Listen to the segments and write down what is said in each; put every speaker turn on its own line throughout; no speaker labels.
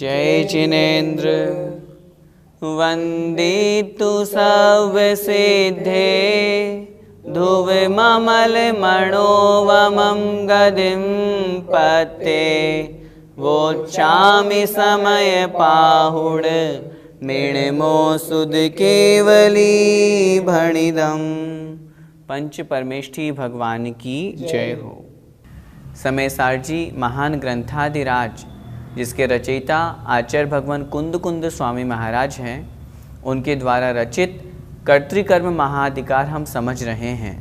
जय चिनेन्द्र वन्दतु धुव ममलमनोवं पते वोचामि समय पाहु मेण केवली भणिदम् पंच परमेष्ठी भगवान की जय हो समय सारजी महान ग्रंथाधिराज जिसके रचयिता आचार्य भगवान कुंद कुंद स्वामी महाराज हैं उनके द्वारा रचित कर्तिकर्म महाअधिकार हम समझ रहे हैं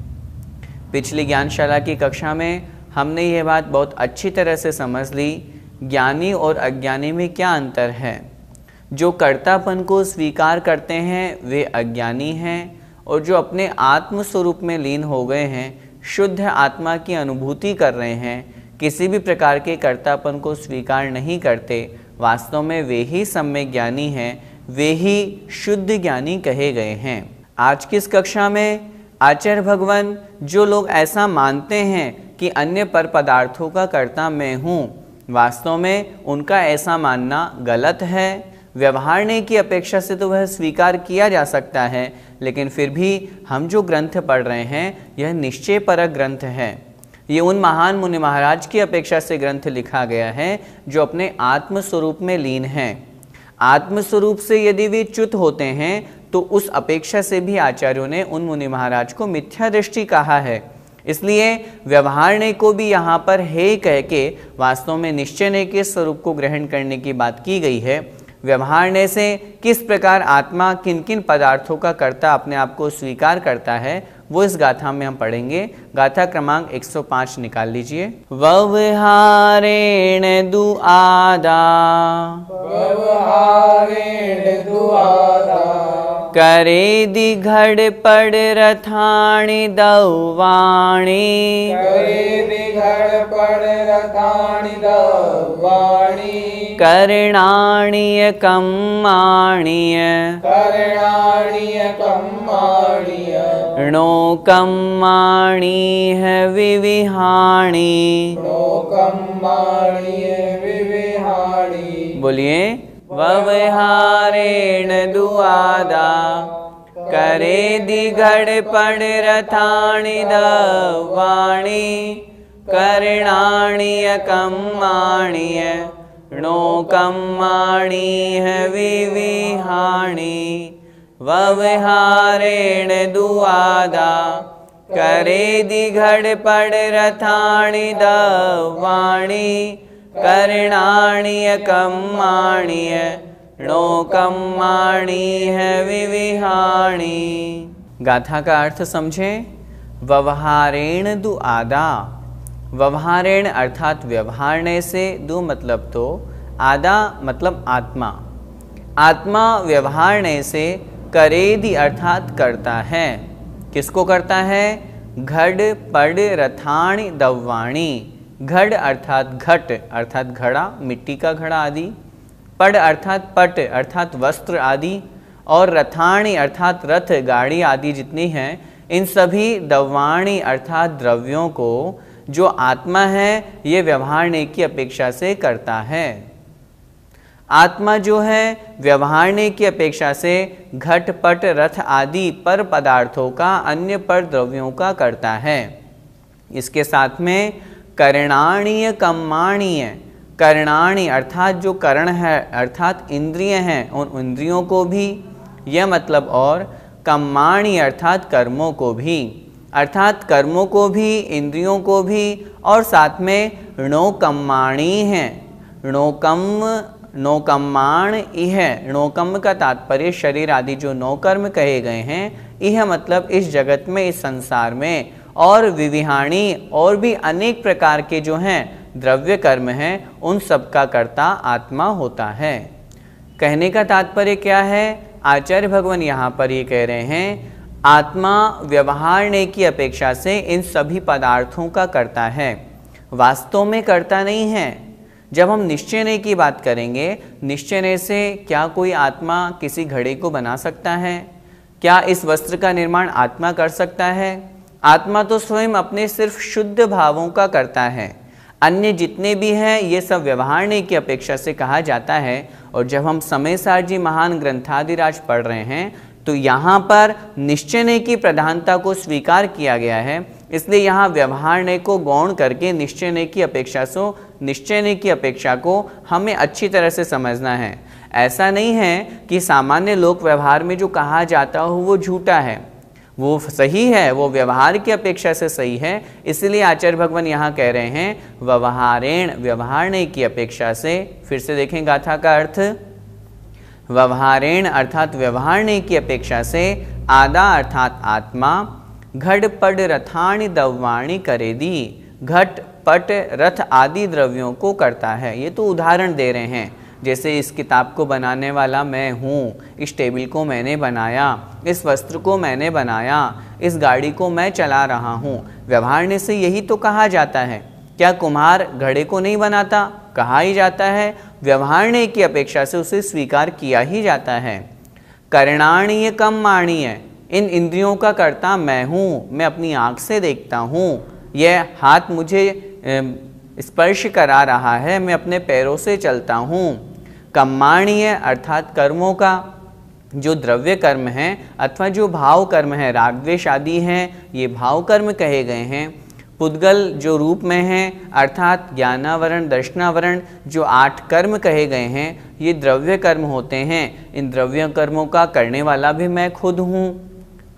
पिछली ज्ञानशाला की कक्षा में हमने यह बात बहुत अच्छी तरह से समझ ली ज्ञानी और अज्ञानी में क्या अंतर है जो कर्तापन को स्वीकार करते हैं वे अज्ञानी हैं और जो अपने आत्म स्वरूप में लीन हो गए हैं शुद्ध आत्मा की अनुभूति कर रहे हैं किसी भी प्रकार के कर्तापन को स्वीकार नहीं करते वास्तव में वे ही सम्यक ज्ञानी हैं वे ही शुद्ध ज्ञानी कहे गए हैं आज की इस कक्षा में आचार्य भगवान जो लोग ऐसा मानते हैं कि अन्य पर पदार्थों का कर्ता मैं हूँ वास्तव में उनका ऐसा मानना गलत है व्यवहार ने की अपेक्षा से तो वह स्वीकार किया जा सकता है लेकिन फिर भी हम जो ग्रंथ पढ़ रहे हैं यह निश्चय परक ग्रंथ है ये उन महान मुनि महाराज की अपेक्षा से ग्रंथ लिखा गया है जो अपने आत्मस्वरूप में लीन हैं आत्मस्वरूप से यदि वे च्युत होते हैं तो उस अपेक्षा से भी आचार्यों ने उन मुनि महाराज को मिथ्या दृष्टि कहा है इसलिए व्यवहार ने को भी यहाँ पर हे कह के वास्तव में निश्चय ने के स्वरूप को ग्रहण करने की बात की गई है व्यवहार ने से किस प्रकार आत्मा किन किन पदार्थों का कर्ता अपने आप को स्वीकार करता है वो इस गाथा में हम पढ़ेंगे गाथा क्रमांक 105 निकाल लीजिए व्यवहारेण दुआदा व्यवहारेण दुआदा करे दि घड़ पड़ रथाणी दौवाणी करे दि घड़ पड़ रथाणी दौवाणी कर्णाणीय कम्माणीय कर्णाणीय कम्माणीय कम्माणी है विविहाणी है विविहाणी बोलिए व्यवहारेण दुआदा करे दिघर पडरथाणि वाणी कर्णाणि कम् माणी ह विहाणि वारण दुआदा करे दिघर पडरथाणि कर्णाणीय कम्माणीय णो कम्माणी है विविहाणी गाथा का अर्थ समझे व्यवहारेण दु आदा व्यवहारेण अर्थात व्यवहारने से दु मतलब तो आदा मतलब आत्मा आत्मा व्यवहारने से करेदि अर्थात करता है किसको करता है घड़ पड़ रथाणी दववाणी घड़ अर्थात घट अर्थात घड़ा मिट्टी का घड़ा आदि पड अर्थात पट अर्थात वस्त्र आदि और रथाणी अर्थात रथ गाड़ी आदि जितनी हैं इन सभी द्रव्याणी अर्थात द्रव्यों को जो आत्मा है ये व्यवहारने की अपेक्षा से करता है आत्मा जो है व्यवहारने की अपेक्षा से घट पट रथ आदि पर पदार्थों का अन्य पर द्रव्यों का करता है इसके साथ में कर्णाणीय कम्माणीय कर्णाणी अर्थात जो कर्ण है अर्थात इंद्रिय हैं उन इंद्रियों को भी यह मतलब और कम्माणी अर्थात कर्मों को भी अर्थात कर्मों को भी इंद्रियों को भी और साथ में णोकमाणी है णोकम नौकम्माण यह नौकम का तात्पर्य शरीर आदि जो नौकर्म कहे गए हैं यह मतलब इस जगत में इस संसार में और विविहाणी और भी अनेक प्रकार के जो हैं द्रव्य कर्म हैं उन सब का कर्ता आत्मा होता है कहने का तात्पर्य क्या है आचार्य भगवान यहाँ पर ये कह रहे हैं आत्मा व्यवहार ने की अपेक्षा से इन सभी पदार्थों का करता है वास्तव में करता नहीं है जब हम निश्चय ने की बात करेंगे निश्चय ने से क्या कोई आत्मा किसी घड़े को बना सकता है क्या इस वस्त्र का निर्माण आत्मा कर सकता है आत्मा तो स्वयं अपने सिर्फ शुद्ध भावों का करता है अन्य जितने भी हैं ये सब व्यवहार व्यवहारने की अपेक्षा से कहा जाता है और जब हम समय सार जी महान ग्रंथाधिराज पढ़ रहे हैं तो यहाँ पर निश्चय की प्रधानता को स्वीकार किया गया है इसलिए यहाँ व्यवहार ने को गौण करके निश्चय की अपेक्षा सो निश्चय ने की अपेक्षा को हमें अच्छी तरह से समझना है ऐसा नहीं है कि सामान्य लोक व्यवहार में जो कहा जाता हो वो झूठा है वो सही है वो व्यवहार की अपेक्षा से सही है इसलिए आचार्य भगवान यहाँ कह रहे हैं व्यवहारेण व्यवहारणे की अपेक्षा से फिर से देखें गाथा का अर्थ व्यवहारेण अर्थात व्यवहारणे की अपेक्षा से आदा अर्थात आत्मा घट पट रथाणि दवाणी करेदी घट पट रथ आदि द्रव्यों को करता है ये तो उदाहरण दे रहे हैं जैसे इस किताब को बनाने वाला मैं हूँ इस टेबल को मैंने बनाया इस वस्त्र को मैंने बनाया इस गाड़ी को मैं चला रहा हूँ व्यवहारने से यही तो कहा जाता है क्या कुम्हार घड़े को नहीं बनाता कहा ही जाता है व्यवहारने की अपेक्षा से उसे स्वीकार किया ही जाता है करणाणीय कम माणीय इन इंद्रियों का करता मैं हूँ मैं अपनी आँख से देखता हूँ यह हाथ मुझे स्पर्श करा रहा है मैं अपने पैरों से चलता हूँ कमाणीय अर्थात कर्मों का जो द्रव्य कर्म है अथवा जो भाव कर्म है रागद्वेश आदि हैं ये भाव कर्म कहे गए हैं पुद्गल जो रूप में हैं अर्थात ज्ञानावरण दर्शनावरण जो आठ कर्म कहे गए हैं ये द्रव्य कर्म होते हैं इन द्रव्य कर्मों का करने वाला भी मैं खुद हूँ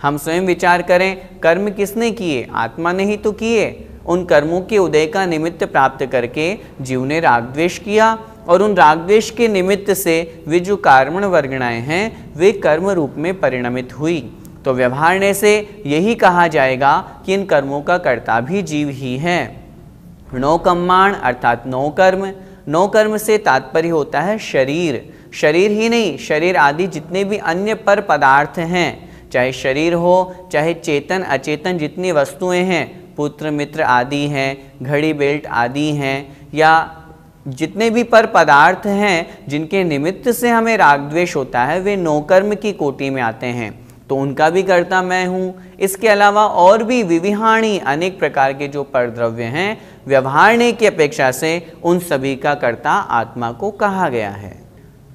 हम स्वयं विचार करें कर्म किसने किए आत्मा ने ही तो किए उन कर्मों के उदय का निमित्त प्राप्त करके जीव ने रागद्वेश किया और उन रागद्वेश के निमित्त से वे जो कार्मण वर्गणाए हैं वे कर्म रूप में परिणमित हुई तो व्यवहारने से यही कहा जाएगा कि इन कर्मों का कर्ता भी जीव ही है नौ कम्माण अर्थात नौ कर्म नौ कर्म से तात्पर्य होता है शरीर शरीर ही नहीं शरीर आदि जितने भी अन्य पर पदार्थ हैं चाहे शरीर हो चाहे चेतन अचेतन जितनी वस्तुएं हैं पुत्र मित्र आदि हैं घड़ी बेल्ट आदि हैं या जितने भी पर पदार्थ हैं जिनके निमित्त से हमें राग द्वेष होता है वे नौकर्म की कोटि में आते हैं तो उनका भी कर्ता मैं हूँ इसके अलावा और भी विविहाणी अनेक प्रकार के जो परद्रव्य हैं व्यवहारने की अपेक्षा से उन सभी का कर्ता आत्मा को कहा गया है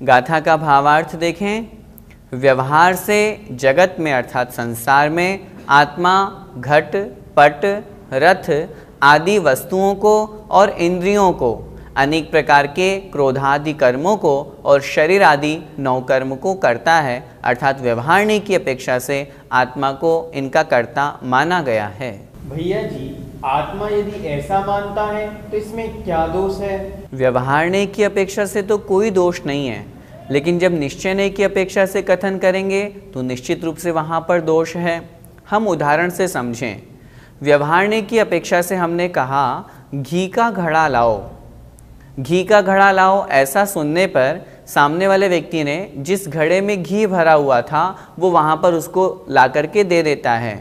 गाथा का भावार्थ देखें व्यवहार से जगत में अर्थात संसार में आत्मा घट पट रथ आदि वस्तुओं को और इंद्रियों को अनेक प्रकार के क्रोधादि कर्मों को और शरीर आदि नवकर्म को करता है अर्थात व्यवहारने की अपेक्षा से आत्मा को इनका कर्ता माना गया है भैया जी आत्मा यदि ऐसा मानता है तो इसमें क्या दोष है व्यवहारने की अपेक्षा से तो कोई दोष नहीं है लेकिन जब निश्चय ने की अपेक्षा से कथन करेंगे तो निश्चित रूप से वहाँ पर दोष है हम उदाहरण से समझें व्यवहारने की अपेक्षा से हमने कहा घी का घड़ा लाओ घी का घड़ा लाओ ऐसा सुनने पर सामने वाले व्यक्ति ने जिस घड़े में घी भरा हुआ था वो वहाँ पर उसको ला करके दे देता है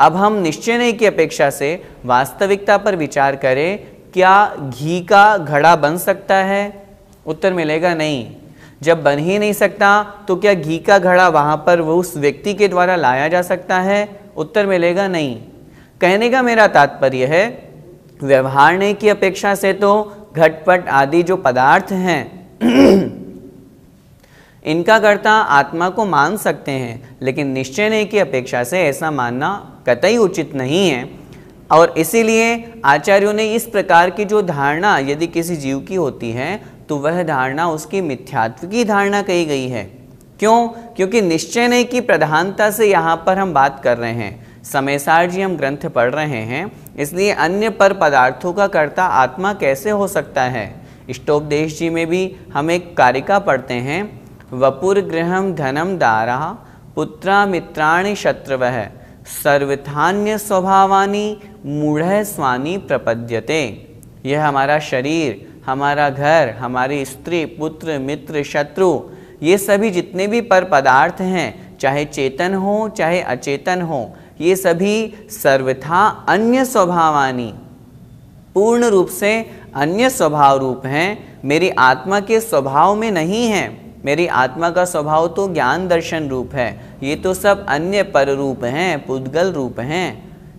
अब हम निश्चय नहीं की अपेक्षा से वास्तविकता पर विचार करें क्या घी का घड़ा बन सकता है उत्तर मिलेगा नहीं जब बन ही नहीं सकता तो क्या घी का घड़ा वहाँ पर वो उस व्यक्ति के द्वारा लाया जा सकता है उत्तर मिलेगा नहीं कहने का मेरा तात्पर्य है व्यवहार नहीं की अपेक्षा से तो घटपट आदि जो पदार्थ हैं इनका कर्ता आत्मा को मान सकते हैं लेकिन निश्चय नहीं की अपेक्षा से ऐसा मानना कतई उचित नहीं है और इसीलिए आचार्यों ने इस प्रकार की जो धारणा यदि किसी जीव की होती है तो वह धारणा उसकी मिथ्यात्व की धारणा कही गई है क्यों क्योंकि निश्चय नहीं की प्रधानता से यहाँ पर हम बात कर रहे हैं जी हम ग्रंथ पढ़ रहे हैं इसलिए अन्य पर पदार्थों का कर्ता आत्मा कैसे हो सकता है इष्टोपदेश जी में भी हम एक कारिका पढ़ते हैं वपुर गृहम धनम दारा पुत्रा मित्राणि शत्रुव सर्वथान्य स्वभावानी मूढ़ स्वानी प्रपद्यते यह हमारा शरीर हमारा घर हमारी स्त्री पुत्र मित्र शत्रु ये सभी जितने भी पर पदार्थ हैं चाहे चेतन हो चाहे अचेतन हो ये सभी सर्वथा अन्य स्वभावानी पूर्ण रूप से अन्य स्वभाव रूप हैं मेरी आत्मा के स्वभाव में नहीं है मेरी आत्मा का स्वभाव तो ज्ञान दर्शन रूप है ये तो सब अन्य पर रूप हैं पुद्गल रूप हैं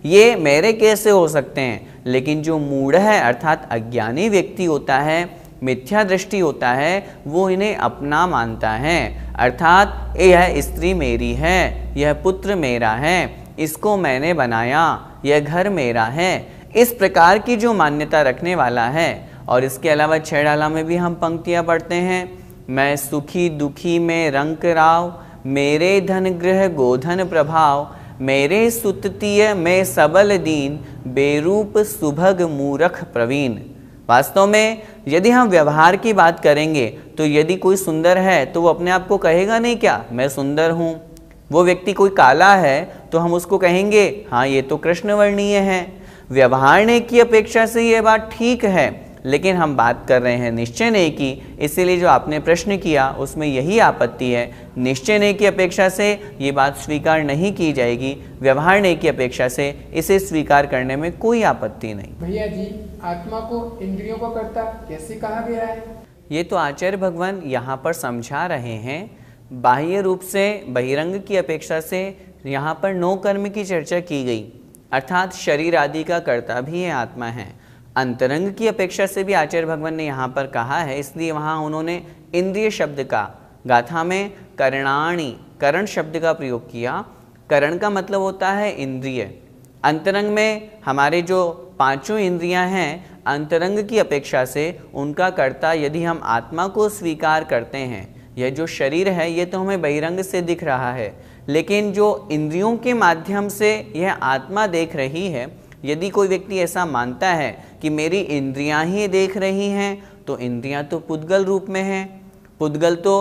ये मेरे कैसे हो सकते हैं लेकिन जो मूढ़ है अर्थात अज्ञानी व्यक्ति होता है मिथ्या दृष्टि होता है वो इन्हें अपना मानता है अर्थात यह स्त्री मेरी है यह पुत्र मेरा है इसको मैंने बनाया यह घर मेरा है इस प्रकार की जो मान्यता रखने वाला है और इसके अलावा छह डाला में भी हम पंक्तियाँ पढ़ते हैं मैं सुखी दुखी में रंक राव मेरे धन ग्रह गोधन प्रभाव मेरे सुततीय में सबल दीन बेरूप सुभग मूरख प्रवीण वास्तव में यदि हम व्यवहार की बात करेंगे तो यदि कोई सुंदर है तो वो अपने आप को कहेगा नहीं क्या मैं सुंदर हूँ वो व्यक्ति कोई काला है तो हम उसको कहेंगे हाँ ये तो कृष्णवर्णीय है व्यवहार की अपेक्षा से ये बात ठीक है लेकिन हम बात कर रहे हैं निश्चय ने की इसीलिए जो आपने प्रश्न किया उसमें यही आपत्ति है निश्चय ने की अपेक्षा से ये बात स्वीकार नहीं की जाएगी व्यवहार ने की अपेक्षा से इसे स्वीकार करने में कोई आपत्ति नहीं भैया जी आत्मा को इंद्रियों को करता कैसे कहा गया है ये तो आचार्य भगवान यहाँ पर समझा रहे हैं बाह्य रूप से बहिरंग की अपेक्षा से यहाँ पर नौ कर्म की चर्चा की गई अर्थात शरीर आदि का कर्ता भी ये आत्मा है अंतरंग की अपेक्षा से भी आचार्य भगवान ने यहाँ पर कहा है इसलिए वहाँ उन्होंने इंद्रिय शब्द का गाथा में करणाणी करण शब्द का प्रयोग किया करण का मतलब होता है इंद्रिय अंतरंग में हमारे जो पांचों इंद्रियां हैं अंतरंग की अपेक्षा से उनका कर्ता यदि हम आत्मा को स्वीकार करते हैं यह जो शरीर है ये तो हमें बहिरंग से दिख रहा है लेकिन जो इंद्रियों के माध्यम से यह आत्मा देख रही है यदि कोई व्यक्ति ऐसा मानता है कि मेरी इंद्रियां ही देख रही हैं तो इंद्रियां तो पुद्गल रूप में हैं पुद्गल तो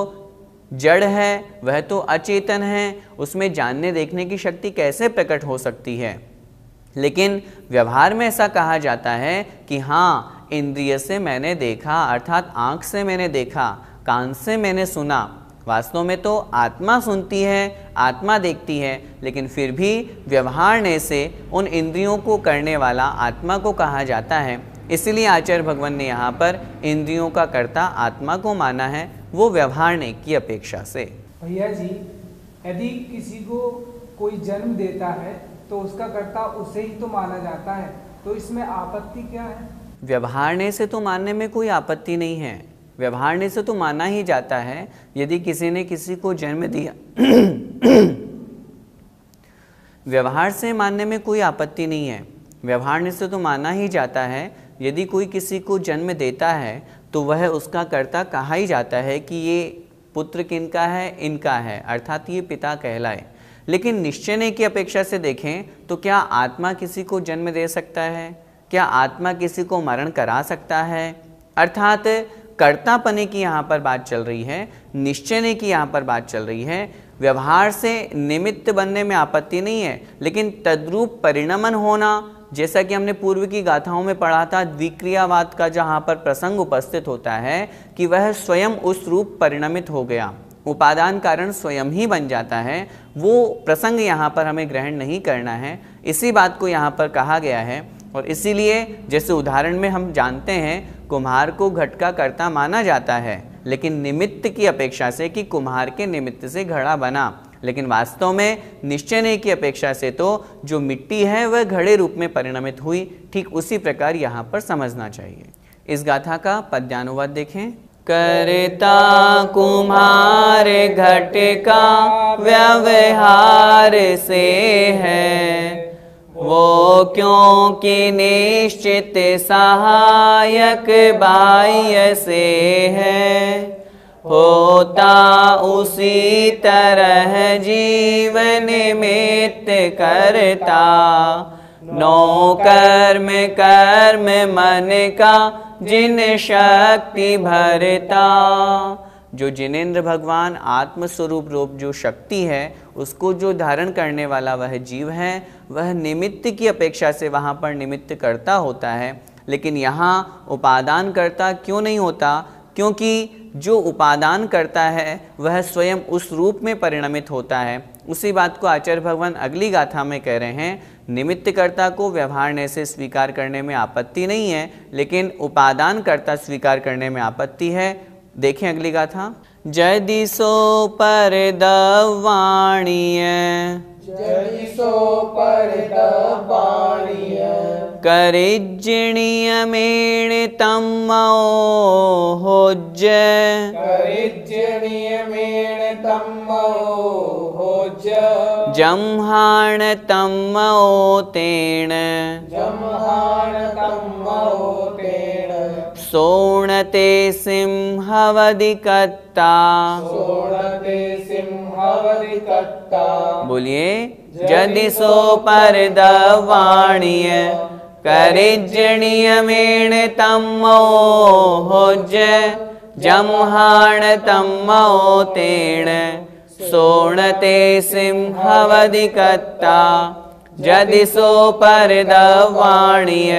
जड़ है वह तो अचेतन है उसमें जानने देखने की शक्ति कैसे प्रकट हो सकती है लेकिन व्यवहार में ऐसा कहा जाता है कि हाँ इंद्रिय से मैंने देखा अर्थात आँख से मैंने देखा कान से मैंने सुना वास्तव में तो आत्मा सुनती है आत्मा देखती है लेकिन फिर भी व्यवहार ने से उन इंद्रियों को करने वाला आत्मा को कहा जाता है इसलिए आचार्य भगवान ने यहाँ पर इंद्रियों का कर्ता आत्मा को माना है वो व्यवहार ने की अपेक्षा से भैया जी यदि किसी को कोई जन्म देता है तो उसका कर्ता उसे ही तो माना जाता है तो इसमें आपत्ति क्या है व्यवहार ने से तो मानने में कोई आपत्ति नहीं है व्यवहार ने से तो माना ही जाता है यदि किसी ने किसी को जन्म दिया व्यवहार से मानने में कोई आपत्ति नहीं है ने से तो माना ही जाता है यदि कोई किसी को जन्म देता है तो वह उसका कर्ता कहा ही जाता है कि ये पुत्र किनका है इनका है अर्थात ये पिता कहलाए लेकिन निश्चय की अपेक्षा से देखें तो क्या आत्मा किसी को जन्म दे सकता है क्या आत्मा किसी को मरण करा सकता है अर्थात कर्तापने की यहाँ पर बात चल रही है निश्चयने की यहाँ पर बात चल रही है व्यवहार से निमित्त बनने में आपत्ति नहीं है लेकिन तद्रूप परिणमन होना जैसा कि हमने पूर्व की गाथाओं में पढ़ा था द्विक्रियावाद का जहाँ पर प्रसंग उपस्थित होता है कि वह स्वयं उस रूप परिणमित हो गया उपादान कारण स्वयं ही बन जाता है वो प्रसंग यहाँ पर हमें ग्रहण नहीं करना है इसी बात को यहाँ पर कहा गया है और इसीलिए जैसे उदाहरण में हम जानते हैं कुम्हार को घट का कर्ता माना जाता है लेकिन निमित्त की अपेक्षा से कि कुम्हार के निमित्त से घड़ा बना लेकिन वास्तव में निश्चय नहीं की अपेक्षा से तो जो मिट्टी है वह घड़े रूप में परिणमित हुई ठीक उसी प्रकार यहाँ पर समझना चाहिए इस गाथा का पद्यानुवाद देखें करता कुम्हार घट का व्यवहार से है वो क्योंकि निश्चित सहायक बाह्य से है होता उसी तरह जीवन मित करता नौ कर्म कर्म मन का जिन शक्ति भरता जो जिनेन्द्र भगवान आत्मस्वरूप रूप जो शक्ति है उसको जो धारण करने वाला वह जीव है वह निमित्त की अपेक्षा से वहाँ पर निमित्त करता होता है लेकिन यहाँ उपादान करता क्यों नहीं होता क्योंकि जो उपादान करता है वह स्वयं उस रूप में परिणमित होता है उसी बात को आचार्य भगवान अगली गाथा में कह रहे हैं निमित्तकर्ता को व्यवहार ने से स्वीकार करने में आपत्ति नहीं है लेकिन उपादान कर्ता स्वीकार करने में आपत्ति है देखें अगली गाथा जदिसो पर दवाणी सो पर दवाणीय मेण तमो हो करिज्जणीय मेण तमो हो जम्हाण तमो तेण जम्हाण तमो तेण सोणते सिंहवदिकत्ता सोणते सिंहवदिकत्ता बोलिए जदि सो परदवाणीय करिजणीयमेण तम्मो होज जम्हाण तमो तेण सोणते सिंहवदिकत्ता जदि सो दवाणीय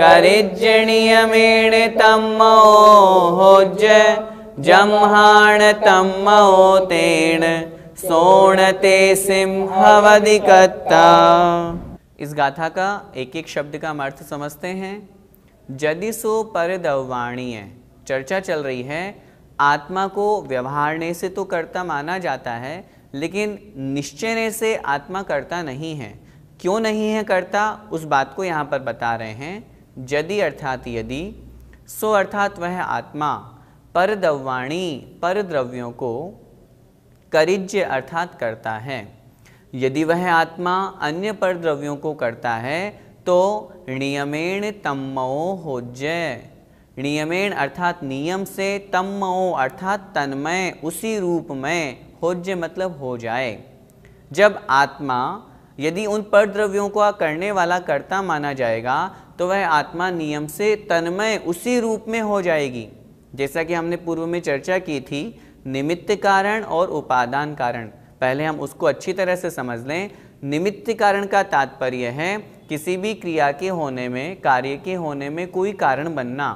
करिज्जणीयमेण तमो होज जम्हाण तमो तेण सोणते सिंहवधिकत्ता इस गाथा का एक एक शब्द का हम अर्थ समझते हैं जदि सो पर दवाणीय चर्चा चल रही है आत्मा को व्यवहारने से तो कर्ता माना जाता है लेकिन निश्चय से आत्मा कर्ता नहीं है क्यों नहीं है कर्ता उस बात को यहाँ पर बता रहे हैं यदि अर्थात यदि सो अर्थात वह आत्मा परद्रव्वाणी परद्रव्यों को करिज्य अर्थात करता है यदि वह आत्मा अन्य परद्रव्यों को करता है तो नियमेण तमो हो जय नियमेण अर्थात नियम से तमो अर्थात तन्मय उसी रूप में होज्य मतलब हो जाए जब आत्मा यदि उन परद्रव्यों को करने वाला कर्ता माना जाएगा तो वह आत्मा नियम से तन्मय उसी रूप में हो जाएगी जैसा कि हमने पूर्व में चर्चा की थी निमित्त कारण और उपादान कारण पहले हम उसको अच्छी तरह से समझ लें निमित्त कारण का तात्पर्य है किसी भी क्रिया के होने में कार्य के होने में कोई कारण बनना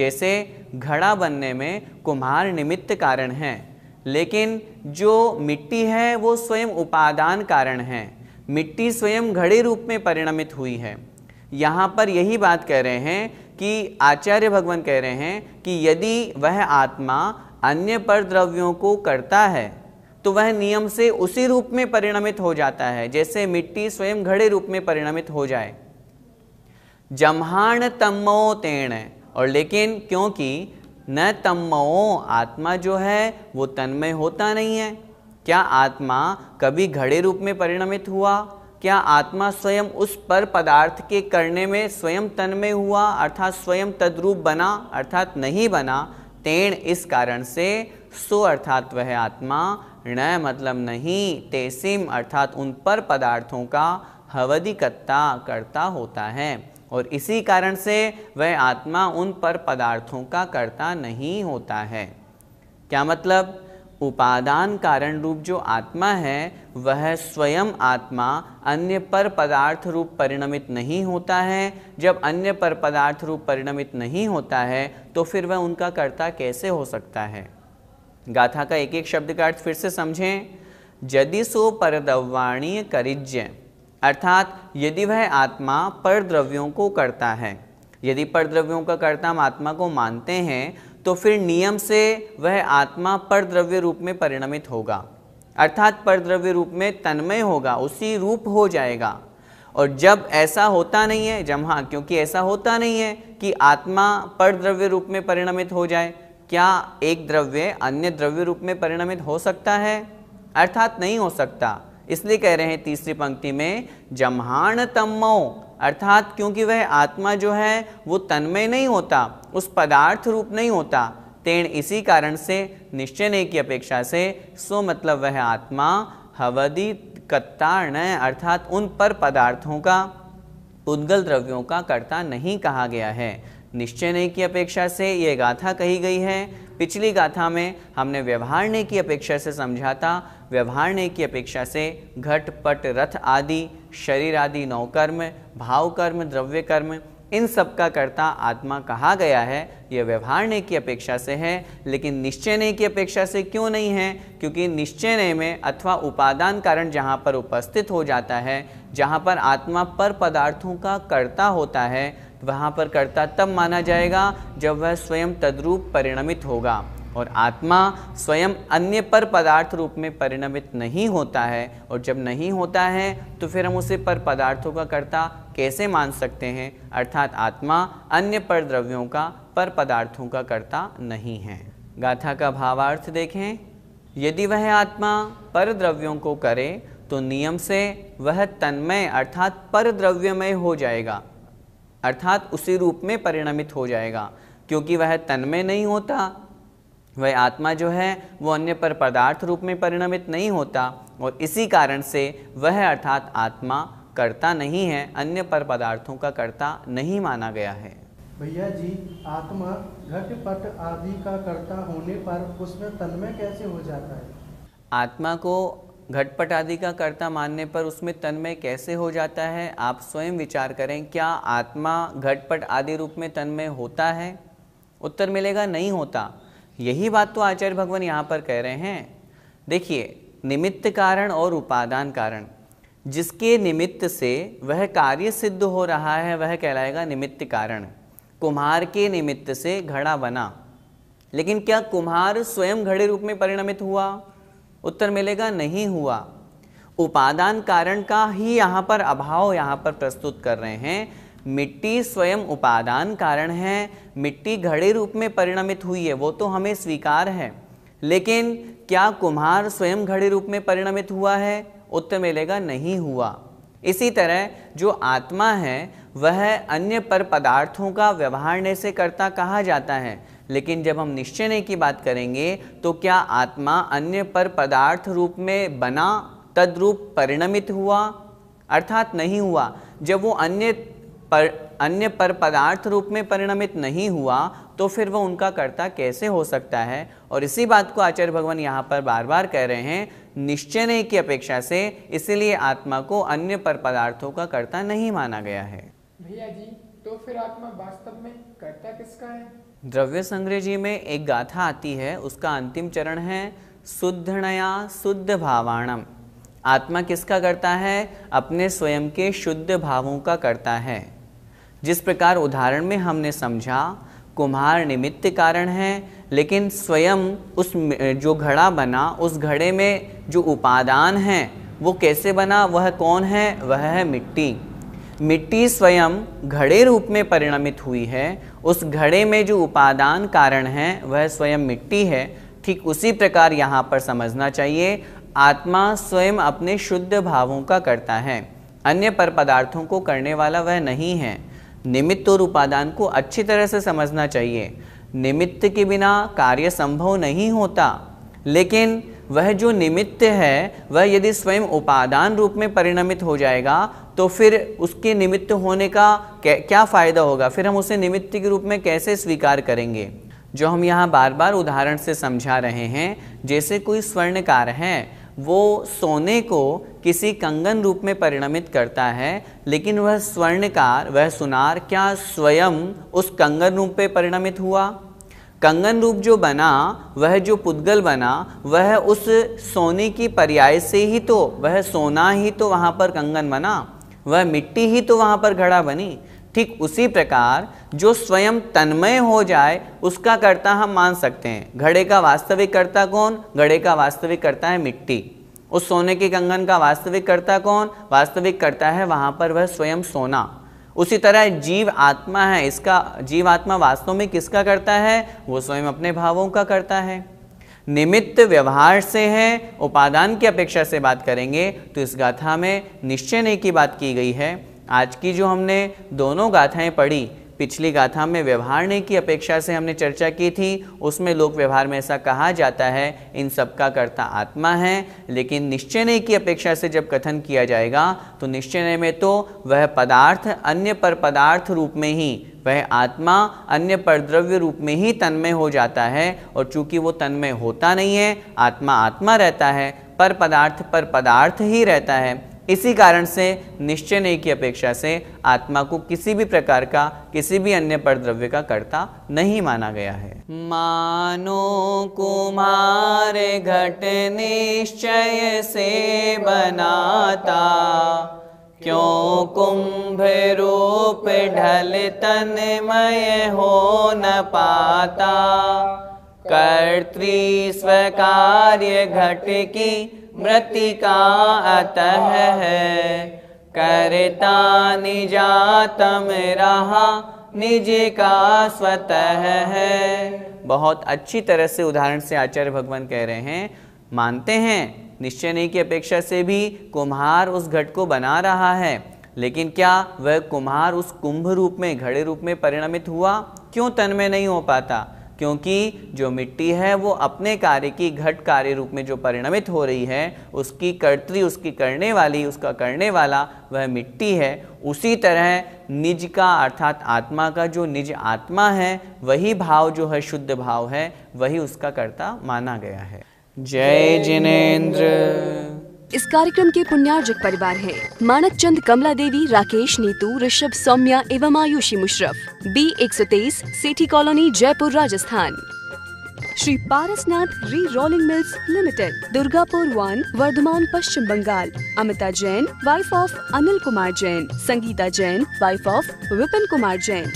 जैसे घड़ा बनने में कुम्हार निमित्त कारण है लेकिन जो मिट्टी है वो स्वयं उपादान कारण है मिट्टी स्वयं घड़े रूप में परिणमित हुई है यहाँ पर यही बात कह रहे हैं कि आचार्य भगवान कह रहे हैं कि यदि वह आत्मा अन्य पर द्रव्यों को करता है तो वह नियम से उसी रूप में परिणमित हो जाता है जैसे मिट्टी स्वयं घड़े रूप में परिणमित हो जाए जम्हाण तमो तेण और लेकिन क्योंकि न तमो आत्मा जो है वो तन्मय होता नहीं है क्या आत्मा कभी घड़े रूप में परिणमित हुआ क्या आत्मा स्वयं उस पर पदार्थ के करने में स्वयं तन्मय हुआ अर्थात स्वयं तद्रूप बना अर्थात नहीं बना तेण इस कारण से सो अर्थात वह आत्मा न मतलब नहीं तेसिम अर्थात उन पर पदार्थों का हवदिकत्ता करता होता है और इसी कारण से वह आत्मा उन पर पदार्थों का करता नहीं होता है क्या मतलब उपादान कारण रूप जो आत्मा है वह स्वयं आत्मा अन्य पर पदार्थ रूप परिणमित नहीं होता है जब अन्य पर पदार्थ रूप परिणमित नहीं होता है तो फिर वह उनका कर्ता कैसे हो सकता है गाथा का एक एक शब्द का अर्थ फिर से समझें यदि सो परद्रव्वाणीय करिज्य अर्थात यदि वह आत्मा परद्रव्यों को करता है यदि परद्रव्यों का कर्ता हम आत्मा को मानते हैं तो फिर नियम से वह आत्मा परद्रव्य रूप में परिणमित होगा अर्थात परद्रव्य रूप में तन्मय होगा उसी रूप हो जाएगा और जब ऐसा होता नहीं है जब हाँ क्योंकि ऐसा होता नहीं है कि आत्मा परद्रव्य रूप में परिणमित हो जाए क्या एक द्रव्य अन्य द्रव्य रूप में परिणमित हो सकता है अर्थात नहीं हो सकता इसलिए कह रहे हैं तीसरी पंक्ति में जम्हाण तमो अर्थात क्योंकि वह आत्मा जो है वो तन्मय नहीं होता उस पदार्थ रूप नहीं होता तेण इसी कारण से निश्चय नहीं की अपेक्षा से सो मतलब वह आत्मा हवदी न अर्थात उन पर पदार्थों का उद्गल द्रव्यों का कर्ता नहीं कहा गया है निश्चय नहीं की अपेक्षा से ये गाथा कही गई है पिछली गाथा में हमने व्यवहार ने की अपेक्षा से समझा था व्यवहार ने की अपेक्षा से घट पट रथ आदि शरीर आदि नौकर्म भाव कर्म द्रव्य कर्म इन सब का कर्ता आत्मा कहा गया है यह व्यवहार ने की अपेक्षा से है लेकिन निश्चय ने की अपेक्षा से क्यों नहीं है क्योंकि निश्चय ने में अथवा उपादान कारण जहाँ पर उपस्थित हो जाता है जहाँ पर आत्मा पर पदार्थों का कर्ता होता है वहाँ पर कर्ता तब माना जाएगा जब वह स्वयं तद्रूप परिणमित होगा और आत्मा स्वयं अन्य पर पदार्थ रूप में परिणमित नहीं होता है और जब नहीं होता है तो फिर हम उसे पर पदार्थों का कर्ता कैसे मान सकते हैं अर्थात आत्मा अन्य पर द्रव्यों का पर पदार्थों का कर्ता नहीं है गाथा का भावार्थ देखें यदि वह आत्मा पर द्रव्यों को करे तो नियम से वह तन्मय अर्थात पर द्रव्यमय हो जाएगा अर्थात उसी रूप में परिणमित हो जाएगा क्योंकि वह तन्मय नहीं होता वह आत्मा जो है वो अन्य पर पदार्थ रूप में परिणमित नहीं होता और इसी कारण से वह अर्थात आत्मा करता नहीं है अन्य पर पदार्थों का कर्ता नहीं माना गया है भैया जी आत्मा घटपट आदि का कर्ता होने पर उसमें तन्मय कैसे हो जाता है आत्मा को घटपट आदि का कर्ता मानने पर उसमें तन्मय कैसे हो जाता है आप स्वयं विचार करें क्या आत्मा घटपट आदि रूप में तन्मय होता है उत्तर मिलेगा नहीं होता यही बात तो आचार्य भगवान यहाँ पर कह रहे हैं देखिए निमित्त कारण और उपादान कारण जिसके निमित्त से वह कार्य सिद्ध हो रहा है वह कहलाएगा निमित्त कारण कुम्हार के निमित्त से घड़ा बना लेकिन क्या कुम्हार स्वयं घड़े रूप में परिणमित हुआ उत्तर मिलेगा नहीं हुआ उपादान कारण का ही यहाँ पर अभाव यहाँ पर प्रस्तुत कर रहे हैं मिट्टी स्वयं उपादान कारण है मिट्टी घड़े रूप में परिणमित हुई है वो तो हमें स्वीकार है लेकिन क्या कुम्हार स्वयं घड़े रूप में परिणमित हुआ है उत्तर मिलेगा नहीं हुआ इसी तरह जो आत्मा है वह अन्य पर पदार्थों का व्यवहार ने से करता कहा जाता है लेकिन जब हम निश्चय की बात करेंगे तो क्या आत्मा अन्य पर पदार्थ रूप में बना तद्रूप परिणमित हुआ अर्थात नहीं हुआ जब वो अन्य पर अन्य पर पदार्थ रूप में परिणमित नहीं हुआ तो फिर वह उनका कर्ता कैसे हो सकता है और इसी बात को आचार्य भगवान यहाँ पर बार बार कह रहे हैं निश्चय नहीं की अपेक्षा से इसलिए आत्मा को अन्य पर पदार्थों का कर्ता नहीं माना गया है भैया जी तो फिर आत्मा वास्तव में कर्ता किसका है द्रव्य संग्रह जी में एक गाथा आती है उसका अंतिम चरण है शुद्ध नया शुद्ध भावाणम आत्मा किसका करता है अपने स्वयं के शुद्ध भावों का करता है जिस प्रकार उदाहरण में हमने समझा कुम्हार निमित्त कारण है लेकिन स्वयं उस जो घड़ा बना उस घड़े में जो उपादान है वो कैसे बना वह कौन है वह है मिट्टी मिट्टी स्वयं घड़े रूप में परिणमित हुई है उस घड़े में जो उपादान कारण है वह स्वयं मिट्टी है ठीक उसी प्रकार यहाँ पर समझना चाहिए आत्मा स्वयं अपने शुद्ध भावों का करता है अन्य पर पदार्थों को करने वाला वह नहीं है निमित्त और उपादान को अच्छी तरह से समझना चाहिए निमित्त के बिना कार्य संभव नहीं होता लेकिन वह जो निमित्त है वह यदि स्वयं उपादान रूप में परिणमित हो जाएगा तो फिर उसके निमित्त होने का क्या फ़ायदा होगा फिर हम उसे निमित्त के रूप में कैसे स्वीकार करेंगे जो हम यहाँ बार बार उदाहरण से समझा रहे हैं जैसे कोई स्वर्णकार है वो सोने को किसी कंगन रूप में परिणमित करता है लेकिन वह स्वर्णकार वह सुनार क्या स्वयं उस कंगन रूप में परिणमित हुआ कंगन रूप जो बना वह जो पुद्गल बना वह उस सोने की पर्याय से ही तो वह सोना ही तो वहाँ पर कंगन बना वह मिट्टी ही तो वहाँ पर घड़ा बनी ठीक उसी प्रकार जो स्वयं तन्मय हो जाए उसका कर्ता हम मान सकते हैं घड़े का वास्तविक कर्ता कौन घड़े का वास्तविक कर्ता है मिट्टी उस सोने के कंगन का वास्तविक कर्ता कौन वास्तविक कर्ता है वहाँ पर वह स्वयं सोना उसी तरह जीव आत्मा है इसका जीव आत्मा वास्तव में किसका करता है वो स्वयं अपने भावों का करता है निमित्त व्यवहार से है उपादान की अपेक्षा से बात करेंगे तो इस गाथा में निश्चय नहीं की बात की गई है आज की जो हमने दोनों गाथाएं पढ़ी पिछली गाथा में व्यवहारने की अपेक्षा से हमने चर्चा की थी उसमें लोक व्यवहार में ऐसा कहा जाता है इन सबका कर्ता आत्मा है लेकिन निश्चय की अपेक्षा से जब कथन किया जाएगा तो निश्चय में तो वह पदार्थ अन्य पर पदार्थ रूप में ही वह आत्मा अन्य पर द्रव्य रूप में ही तन्मय हो जाता है और चूंकि वो तन्मय होता नहीं है आत्मा आत्मा रहता है पर पदार्थ पर पदार्थ ही रहता है इसी कारण से निश्चय नहीं की अपेक्षा से आत्मा को किसी भी प्रकार का किसी भी अन्य पर द्रव्य का कर्ता नहीं माना गया है मानो कुमार घट निश्चय से बनाता क्यों कुंभ रूप ढल तन मय हो न पाता कर्तृ स्वकार्य घट की मृतिका अतः है करता निजातम रहा निज का स्वतः है बहुत अच्छी तरह से उदाहरण से आचार्य भगवान कह रहे हैं मानते हैं निश्चय नहीं की अपेक्षा से भी कुम्हार उस घट को बना रहा है लेकिन क्या वह कुम्हार उस कुंभ रूप में घड़े रूप में परिणमित हुआ क्यों तन में नहीं हो पाता क्योंकि जो मिट्टी है वो अपने कार्य की घट कार्य रूप में जो परिणमित हो रही है उसकी कर्तरी उसकी करने वाली उसका करने वाला वह मिट्टी है उसी तरह निज का अर्थात आत्मा का जो निज आत्मा है वही भाव जो है शुद्ध भाव है वही उसका कर्ता माना गया है जय जिनेन्द्र
इस कार्यक्रम के पुण्यार्जक परिवार हैं मानक चंद कमला देवी राकेश नीतू ऋषभ सौम्या एवं आयुषी मुशरफ बी एक सौ तेईस Sethi colony Jaipur Rajasthan Shri Parasnath re rolling mills limited Durgapur one Bardhaman Paschim Bengal Amita Jain wife of Anil Kumar Jain Sangeeta Jain wife of Vipin Kumar Jain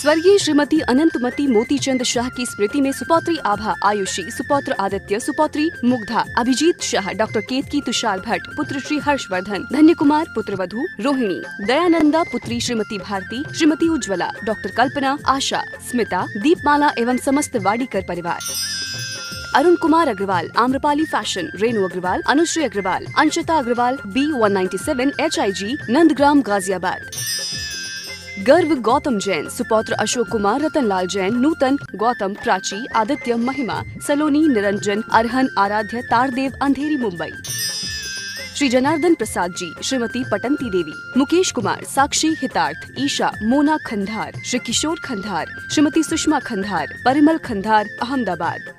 स्वर्गीय श्रीमती अनंतमती मोतीचंद शाह की स्मृति में सुपौत्री आभा आयुषी सुपौत्र आदित्य सुपौत्री मुग्धा अभिजीत शाह डॉक्टर केतकी तुषार भट्ट पुत्र श्री हर्षवर्धन धन्य कुमार पुत्र वधु रोहिणी दयानंदा पुत्री श्रीमती भारती श्रीमती उज्ज्वला डॉक्टर कल्पना आशा स्मिता दीपमाला एवं समस्त वाडीकर परिवार Arun Kumar Agarwal Amrapali fashion Renu Agarwal Anushree Agarwal Anshita Agarwal B 197 HIG Nandgram Ghaziabad Garv Gautam Jain सुपौत्र Ashok Kumar रतन लाल जैन नूतन गौतम प्राची आदित्य महिमा सलोनी निरंजन अरहन आराध्य तारदेव अंधेरी मुंबई श्री जनार्दन प्रसाद जी श्रीमती पटंती देवी मुकेश कुमार साक्षी हितार्थ ईशा मोना खंधार श्री किशोर खंधार श्रीमती सुषमा खंधार परिमल खंधार अहमदाबाद